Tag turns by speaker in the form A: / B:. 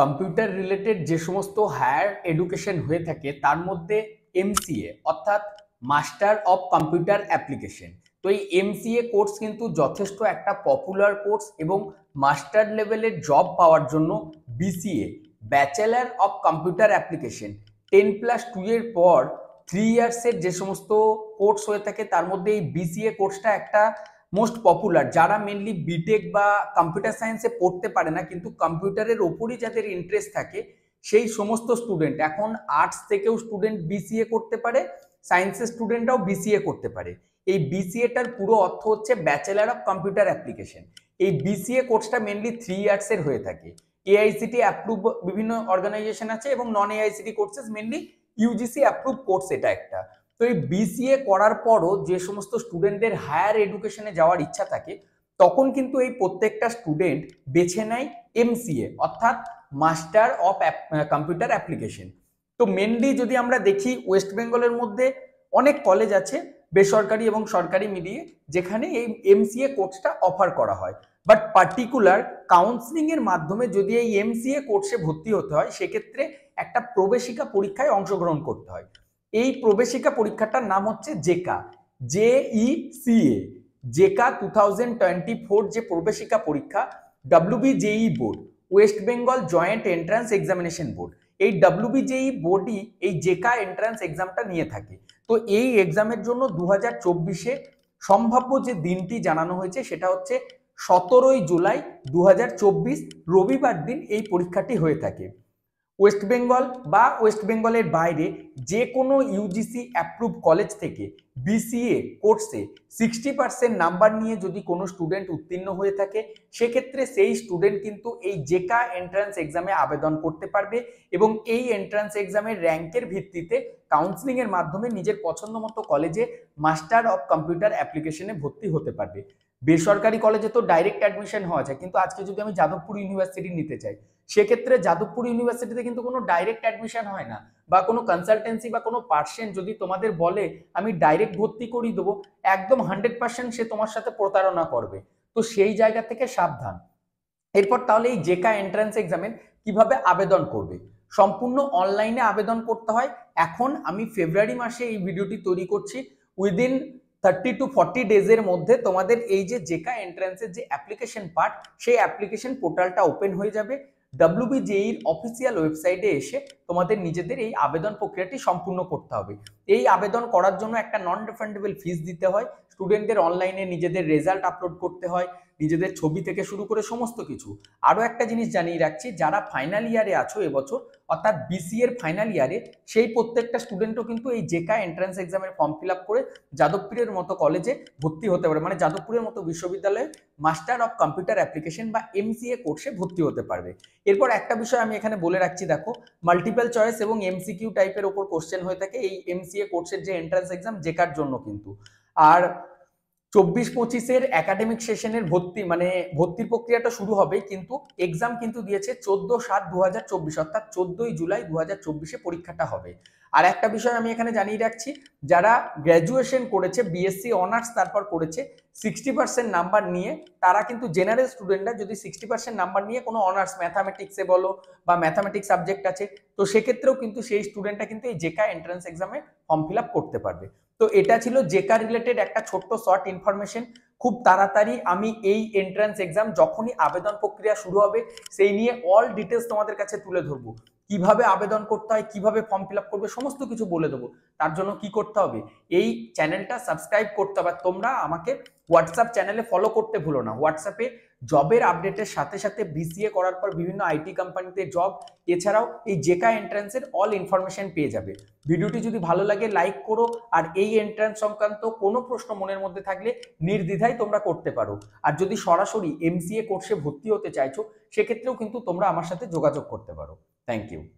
A: Computer related যে সমস্ত higher education হয়ে থাকে তার মধ্যে এমসিএ অর্থাৎ মাস্টার অফ কম্পিউটার অ্যাপ্লিকেশন তো এই এমসিএ কোর্স কিন্তু যথেষ্ট একটা পপুলার কোর্স এবং মাস্টার লেভেলের জব পাওয়ার জন্য BCA bachelor of computer application ten plus two এর পর থ্রি ইয়ার্সের যে সমস্ত কোর্স হয়ে থাকে তার মধ্যে এই বিসিএ কোর্সটা একটা মোস্ট পপুলার যারা মেনলি বিটেক বা কম্পিউটার সায়েন্সে পড়তে পারে না কিন্তু কম্পিউটারের ওপরই যাদের ইন্টারেস্ট থাকে সেই সমস্ত স্টুডেন্ট এখন আর্টস থেকেও স্টুডেন্ট বিসিএ করতে পারে সায়েন্সের স্টুডেন্টরাও বিসিএ করতে পারে এই বিসিএটার পুরো অর্থ হচ্ছে ব্যাচেলার অফ কম্পিউটার অ্যাপ্লিকেশন এই বিসিএ কোর্সটা মেনলি থ্রি ইয়ার্সের হয়ে থাকে এআইসিটি অ্যাপ্রুভ বিভিন্ন অর্গানাইজেশন আছে এবং non AICTE courses mainly UGC approve course এটা একটা তো এই বিসিএ করার পরও যে সমস্ত স্টুডেন্টদের হায়ার এডুকেশনে যাওয়ার ইচ্ছা থাকে তখন কিন্তু এই প্রত্যেকটা স্টুডেন্ট বেছে নেয় এমসিএ অর্থাৎ মাস্টার অফ কম্পিউটার অ্যাপ্লিকেশন তো মেনলি যদি আমরা দেখি ওয়েস্ট বেঙ্গলের মধ্যে অনেক কলেজ আছে বেসরকারি এবং সরকারি মিলিয়ে যেখানে এই এমসিএ কোর্সটা অফার করা হয় বাট পার্টিকুলার কাউন্সিলিংয়ের মাধ্যমে যদি এই এমসিএ কোর্সে ভর্তি হতে হয় সেক্ষেত্রে একটা প্রবেশিকা পরীক্ষায় অংশগ্রহণ করতে হয় এই প্রবেশিকা পরীক্ষাটার নাম হচ্ছে JECA J E C A JECA two thousand twenty four যে প্রবেশিকা পরীক্ষা WB JE board West Bengal joint entrance examination board এই ডাব্লিউবিজেই বোর্ডই এই জেকা এন্ট্রান্স এক্সামটা নিয়ে থাকে তো এই এক্সামের জন্য দু হাজার চব্বিশে সম্ভাব্য যে দিনটি জানানো হয়েছে সেটা হচ্ছে সতেরোই জুলাই দু রবিবার দিন এই পরীক্ষাটি হয়ে থাকে ওয়েস্ট বেঙ্গল বা ওয়েস্ট বেঙ্গলের বাইরে যে কোনো ইউজিসি অ্যাপ্রুভ কলেজ থেকে বিসিএ কোর্সে সিক্সটি পার্সেন্ট নাম্বার নিয়ে যদি কোনো স্টুডেন্ট উত্তীর্ণ হয়ে থাকে সেক্ষেত্রে সেই স্টুডেন্ট কিন্তু এই জেকা এন্ট্রান্স এক্সামে আবেদন করতে পারবে এবং এই এন্ট্রান্স এক্সামের র্যাঙ্কের ভিত্তিতে কাউন্সিলিংয়ের মাধ্যমে নিজের পছন্দ মতো কলেজে মাস্টার অফ কম্পিউটার অ্যাপ্লিকেশনে ভর্তি হতে পারবে বেসরকারি কলেজে তো ডাইরেক্ট অ্যাডমিশন হওয়া যায় কিন্তু আজকে যদি আমি যাদবপুর ইউনিভার্সিটি নিতে চাই সেক্ষেত্রে যাদবপুর ইউনিভার্সিটিতে কিন্তু কোনো ডাইরেক্ট অ্যাডমিশন হয় না বা কোনো কনসালটেন্সি বা কোনো পার্সেন্ট যদি তোমাদের বলে আমি ডাইরেক্ট ভর্তি করিয়ে দেবো একদম হান্ড্রেড পার্সেন্ট সে তোমার সাথে প্রতারণা করবে তো সেই জায়গা থেকে সাবধান এরপর তাহলে এই জেকা এন্ট্রান্স এক্সামের কিভাবে আবেদন করবে সম্পূর্ণ অনলাইনে আবেদন করতে হয় এখন আমি ফেব্রুয়ারি মাসে এই ভিডিওটি তৈরি করছি উইদিন থার্টি টু ফর্টি ডেজের মধ্যে তোমাদের এই যে জেকা এন্ট্রান্সের যে অ্যাপ্লিকেশন পার্ট সেই অ্যাপ্লিকেশন পোর্টালটা ওপেন হয়ে যাবে ডাব্লিউবিজেইর অফিসিয়াল ওয়েবসাইটে এসে তোমাদের নিজেদের এই আবেদন প্রক্রিয়াটি সম্পূর্ণ করতে হবে এই আবেদন করার জন্য একটা নন রিফান্ডেবল ফিস দিতে হয় স্টুডেন্টদের অনলাইনে নিজেদের রেজাল্ট আপলোড করতে হয় নিজেদের ছবি থেকে শুরু করে সমস্ত কিছু আরও একটা জিনিস জানিয়ে রাখছি যারা ফাইনাল ইয়ারে আছো এবছর অর্থাৎ বিসি এর ফাইনাল ইয়ারে সেই প্রত্যেকটা স্টুডেন্টও কিন্তু এই জেকা এন্ট্রান্স এক্সামের ফর্ম ফিল আপ করে যাদবপুরের মতো কলেজে ভর্তি হতে পারে মানে যাদবপুরের মতো বিশ্ববিদ্যালয়ে মাস্টার অফ কম্পিউটার অ্যাপ্লিকেশন বা এমসিএ কোর্সে ভর্তি হতে পারবে এরপর একটা বিষয় আমি এখানে বলে রাখছি দেখো মাল্টিপল চয়েস এবং এমসিকিউ টাইপের ওপর কোশ্চেন হয়ে থাকে এই এমসিএ কোর্সের যে এন্ট্রান্স এক্সাম জেকার জন্য কিন্তু আর চব্বিশ পঁচিশের একাডেমিক সেশনের ভর্তি মানে ভর্তির প্রক্রিয়াটা শুরু হবে কিন্তু এক্সাম কিন্তু দিয়েছে চোদ্দ সাত দু হাজার চব্বিশ অর্থাৎ চোদ্দই জুলাই দু হাজার চব্বিশে পরীক্ষাটা হবে আর একটা বিষয় আমি এখানে জানিয়ে রাখছি যারা গ্র্যাজুয়েশন করেছে বিএসসি অনার্স তারপর করেছে সিক্সটি পার্সেন্ট নাম্বার নিয়ে তারা কিন্তু জেনারেল স্টুডেন্টরা যদি সিক্সটি পার্সেন্ট নাম্বার নিয়ে কোনো অনার্স ম্যাথামেটিক্সে বলো বা ম্যাথামেটিক্স সাবজেক্ট আছে তো সেক্ষেত্রেও কিন্তু সেই স্টুডেন্টটা কিন্তু এই জেকা এন্ট্রান্স এক্সামে ফর্ম ফিল করতে পারবে তো এটা ছিল জেকা রিলেটেড একটা ছোট্ট শর্ট ইনফরমেশন খুব তাড়াতাড়ি আমি এই এন্ট্রান্স এক্সাম যখনই আবেদন প্রক্রিয়া শুরু হবে সেই নিয়ে অল ডিটেলস তোমাদের কাছে তুলে ধরবো কিভাবে আবেদন করতে হয় কিভাবে ফর্ম ফিল করবে সমস্ত কিছু বলে দেবো তার জন্য কি করতে হবে এই চ্যানেলটা সাবস্ক্রাইব করতে হবে তোমরা আমাকে হোয়াটসঅ্যাপ চ্যানেলে ফলো করতে ভুলো না হোয়াটসঅ্যাপে জবের আপডেটের সাথে সাথে বিসিএ করার পর বিভিন্ন আইটি কোম্পানিতে জব এছাড়াও এই জেকা এন্ট্রান্সের অল ইনফরমেশন পেয়ে যাবে ভিডিওটি যদি ভালো লাগে লাইক করো আর এই এন্ট্রান্স সংক্রান্ত কোনো প্রশ্ন মনের মধ্যে থাকলে নির্দ্বিধায় তোমরা করতে পারো আর যদি সরাসরি এমসিএ কোর্সে ভর্তি হতে চাইছো সেক্ষেত্রেও কিন্তু তোমরা আমার সাথে যোগাযোগ করতে পারো Thank you.